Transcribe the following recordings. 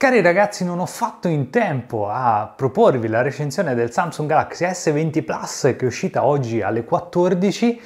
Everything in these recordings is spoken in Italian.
Cari ragazzi, non ho fatto in tempo a proporvi la recensione del Samsung Galaxy S20 Plus che è uscita oggi alle 14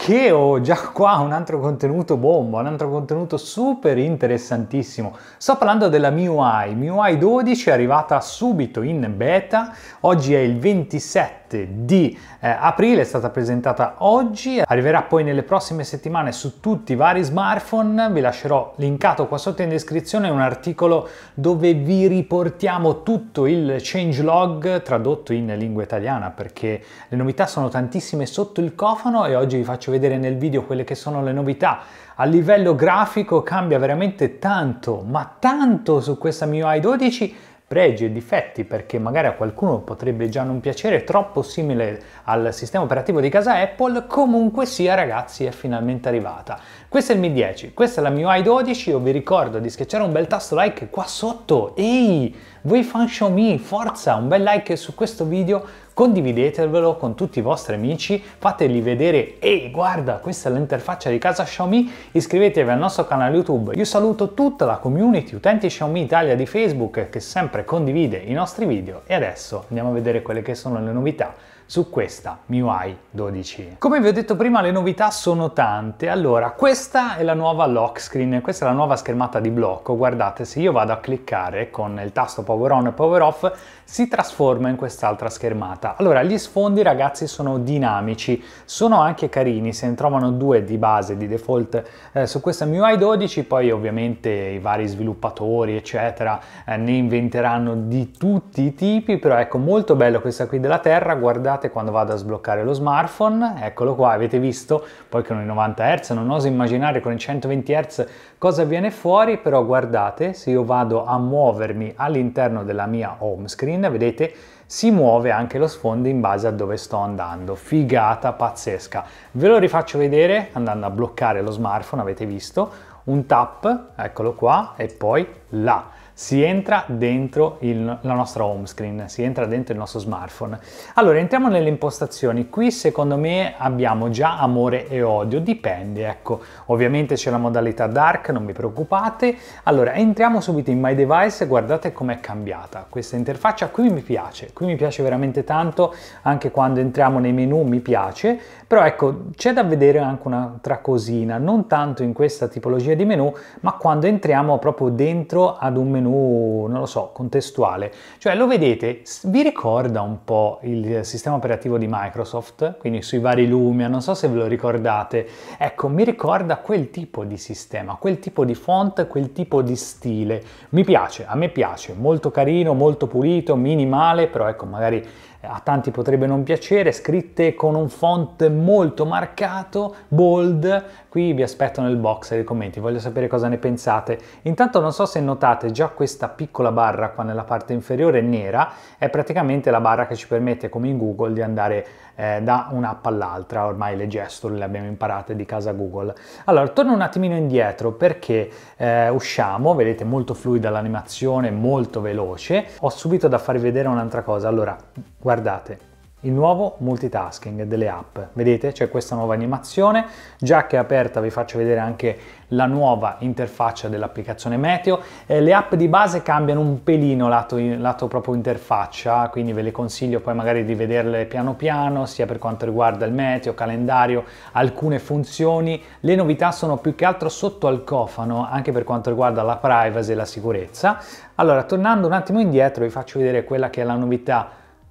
che ho già qua un altro contenuto bomba, un altro contenuto super interessantissimo. Sto parlando della MIUI, MIUI 12 è arrivata subito in beta, oggi è il 27 di eh, aprile, è stata presentata oggi, arriverà poi nelle prossime settimane su tutti i vari smartphone, vi lascerò linkato qua sotto in descrizione un articolo dove vi riportiamo tutto il changelog tradotto in lingua italiana perché le novità sono tantissime sotto il cofano e oggi vi faccio faccio vedere nel video quelle che sono le novità. A livello grafico cambia veramente tanto, ma tanto su questa MIUI 12 pregi e difetti perché magari a qualcuno potrebbe già non piacere, troppo simile al sistema operativo di casa Apple, comunque sia ragazzi è finalmente arrivata. Questo è il Mi 10, questa è la MIUI 12, io vi ricordo di schiacciare un bel tasto like qua sotto, ehi, voi fan show me, forza, un bel like su questo video condividetevelo con tutti i vostri amici, fateli vedere, ehi guarda questa è l'interfaccia di casa Xiaomi, iscrivetevi al nostro canale YouTube. Io saluto tutta la community utenti Xiaomi Italia di Facebook che sempre condivide i nostri video e adesso andiamo a vedere quelle che sono le novità su questa MIUI 12. Come vi ho detto prima le novità sono tante, allora questa è la nuova lock screen, questa è la nuova schermata di blocco, guardate se io vado a cliccare con il tasto power on e power off si trasforma in quest'altra schermata. Allora gli sfondi ragazzi sono dinamici, sono anche carini, se ne trovano due di base di default eh, su questa MIUI 12, poi ovviamente i vari sviluppatori eccetera eh, ne inventeranno di tutti i tipi, però ecco molto bello questa qui della Terra, guardate notate quando vado a sbloccare lo smartphone, eccolo qua, avete visto, poi con i 90 Hz non oso immaginare con i 120 Hz cosa viene fuori, però guardate, se io vado a muovermi all'interno della mia home screen, vedete, si muove anche lo sfondo in base a dove sto andando. Figata pazzesca. Ve lo rifaccio vedere andando a bloccare lo smartphone, avete visto, un tap, eccolo qua, e poi là si entra dentro il, la nostra home screen, si entra dentro il nostro smartphone. Allora, entriamo nelle impostazioni. Qui secondo me abbiamo già amore e odio, dipende, ecco. Ovviamente c'è la modalità dark, non vi preoccupate. Allora, entriamo subito in My Device, guardate com'è cambiata questa interfaccia. Qui mi piace, qui mi piace veramente tanto, anche quando entriamo nei menu mi piace. Però ecco, c'è da vedere anche un'altra cosina, non tanto in questa tipologia di menu, ma quando entriamo proprio dentro ad un menu menu, non lo so, contestuale. Cioè lo vedete, vi ricorda un po' il sistema operativo di Microsoft, quindi sui vari Lumia, non so se ve lo ricordate. Ecco, mi ricorda quel tipo di sistema, quel tipo di font, quel tipo di stile. Mi piace, a me piace, molto carino, molto pulito, minimale, però ecco, magari a tanti potrebbe non piacere, scritte con un font molto marcato, bold. Qui vi aspetto nel box dei commenti, voglio sapere cosa ne pensate. Intanto non so se notate già questa piccola barra qua nella parte inferiore nera, è praticamente la barra che ci permette come in Google di andare eh, da un'app all'altra, ormai le gesture le abbiamo imparate di casa Google. Allora, torno un attimino indietro perché eh, usciamo, vedete molto fluida l'animazione, molto veloce. Ho subito da farvi vedere un'altra cosa, allora guardate il nuovo multitasking delle app. Vedete c'è questa nuova animazione, già che è aperta vi faccio vedere anche la nuova interfaccia dell'applicazione Meteo. Eh, le app di base cambiano un pelino lato, lato proprio interfaccia, quindi ve le consiglio poi magari di vederle piano piano, sia per quanto riguarda il meteo, calendario, alcune funzioni. Le novità sono più che altro sotto al cofano, anche per quanto riguarda la privacy e la sicurezza. Allora, tornando un attimo indietro vi faccio vedere quella che è la novità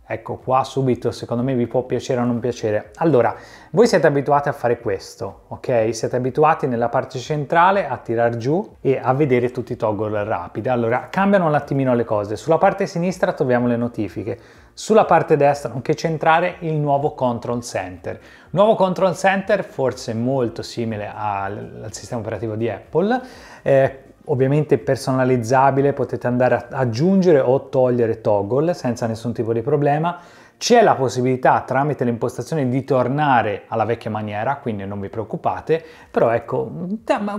Ecco qua subito, secondo me vi può piacere o non piacere. Allora, voi siete abituati a fare questo, ok? Siete abituati nella parte centrale a tirar giù e a vedere tutti i toggle rapidi. Allora, cambiano un attimino le cose. Sulla parte sinistra troviamo le notifiche. Sulla parte destra, nonché centrale, il nuovo Control Center. Nuovo Control Center forse molto simile al, al sistema operativo di Apple, eh, ovviamente personalizzabile, potete andare ad aggiungere o togliere toggle senza nessun tipo di problema c'è la possibilità tramite le impostazioni di tornare alla vecchia maniera, quindi non vi preoccupate, però ecco,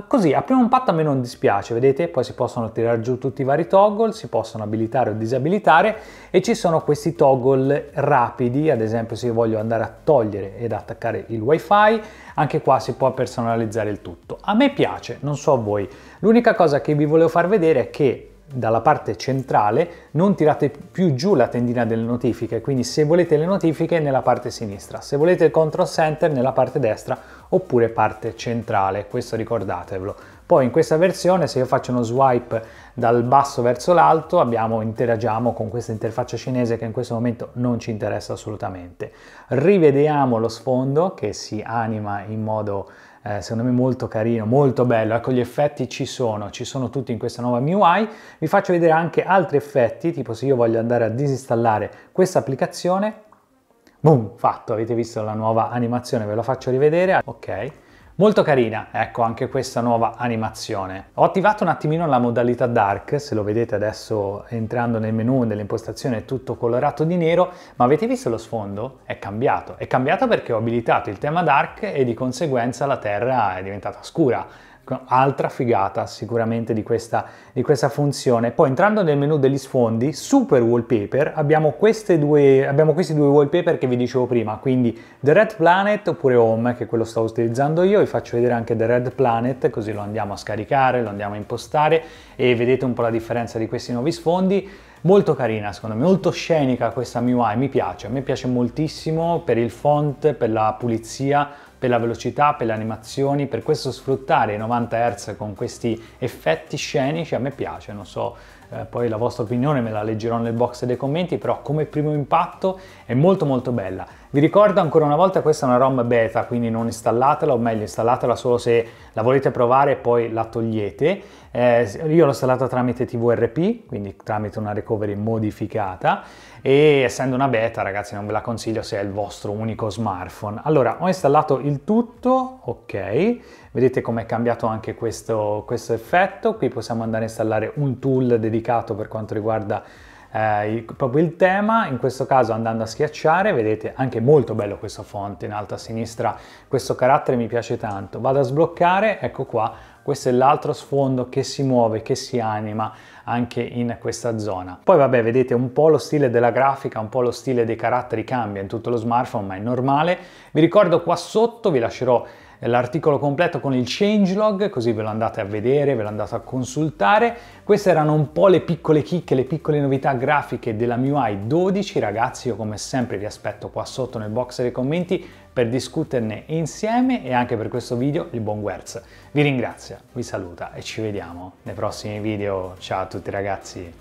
così a primo impatto a me non dispiace, vedete? Poi si possono tirare giù tutti i vari toggle, si possono abilitare o disabilitare e ci sono questi toggle rapidi, ad esempio se io voglio andare a togliere ed attaccare il wifi, anche qua si può personalizzare il tutto. A me piace, non so a voi. L'unica cosa che vi volevo far vedere è che dalla parte centrale non tirate più giù la tendina delle notifiche quindi se volete le notifiche nella parte sinistra se volete il control center nella parte destra oppure parte centrale questo ricordatevelo poi in questa versione se io faccio uno swipe dal basso verso l'alto abbiamo, interagiamo con questa interfaccia cinese che in questo momento non ci interessa assolutamente. Rivediamo lo sfondo che si anima in modo eh, secondo me molto carino, molto bello, ecco gli effetti ci sono, ci sono tutti in questa nuova MIUI, vi faccio vedere anche altri effetti, tipo se io voglio andare a disinstallare questa applicazione, boom, fatto, avete visto la nuova animazione, ve la faccio rivedere, ok, Molto carina, ecco, anche questa nuova animazione. Ho attivato un attimino la modalità dark, se lo vedete adesso entrando nel menu, nell'impostazione è tutto colorato di nero, ma avete visto lo sfondo? È cambiato. È cambiato perché ho abilitato il tema dark e di conseguenza la terra è diventata scura altra figata sicuramente di questa, di questa, funzione. Poi entrando nel menu degli sfondi, super wallpaper, abbiamo, due, abbiamo questi due wallpaper che vi dicevo prima, quindi The Red Planet oppure Home, che quello sto utilizzando io, vi faccio vedere anche The Red Planet, così lo andiamo a scaricare, lo andiamo a impostare e vedete un po' la differenza di questi nuovi sfondi molto carina secondo me, molto scenica questa MIUI, mi piace, a me piace moltissimo per il font, per la pulizia, per la velocità, per le animazioni, per questo sfruttare i 90 Hz con questi effetti scenici a me piace, non so eh, poi la vostra opinione me la leggerò nel box dei commenti, però come primo impatto è molto molto bella vi ricordo ancora una volta questa è una ROM beta, quindi non installatela, o meglio installatela solo se la volete provare e poi la togliete. Eh, io l'ho installata tramite TVRP, quindi tramite una recovery modificata e essendo una beta ragazzi non ve la consiglio se è il vostro unico smartphone. Allora ho installato il tutto, ok, vedete com'è cambiato anche questo, questo effetto, qui possiamo andare a installare un tool dedicato per quanto riguarda eh, il, proprio il tema, in questo caso andando a schiacciare vedete anche molto bello questo font in alto a sinistra, questo carattere mi piace tanto, vado a sbloccare, ecco qua, questo è l'altro sfondo che si muove, che si anima anche in questa zona. Poi vabbè vedete un po' lo stile della grafica, un po' lo stile dei caratteri cambia in tutto lo smartphone ma è normale, vi ricordo qua sotto vi lascerò l'articolo completo con il changelog, così ve lo andate a vedere, ve lo andate a consultare. Queste erano un po' le piccole chicche, le piccole novità grafiche della MIUI 12. Ragazzi, io come sempre vi aspetto qua sotto nel box dei commenti per discuterne insieme e anche per questo video il buon Guerz. Vi ringrazio, vi saluta e ci vediamo nei prossimi video. Ciao a tutti ragazzi!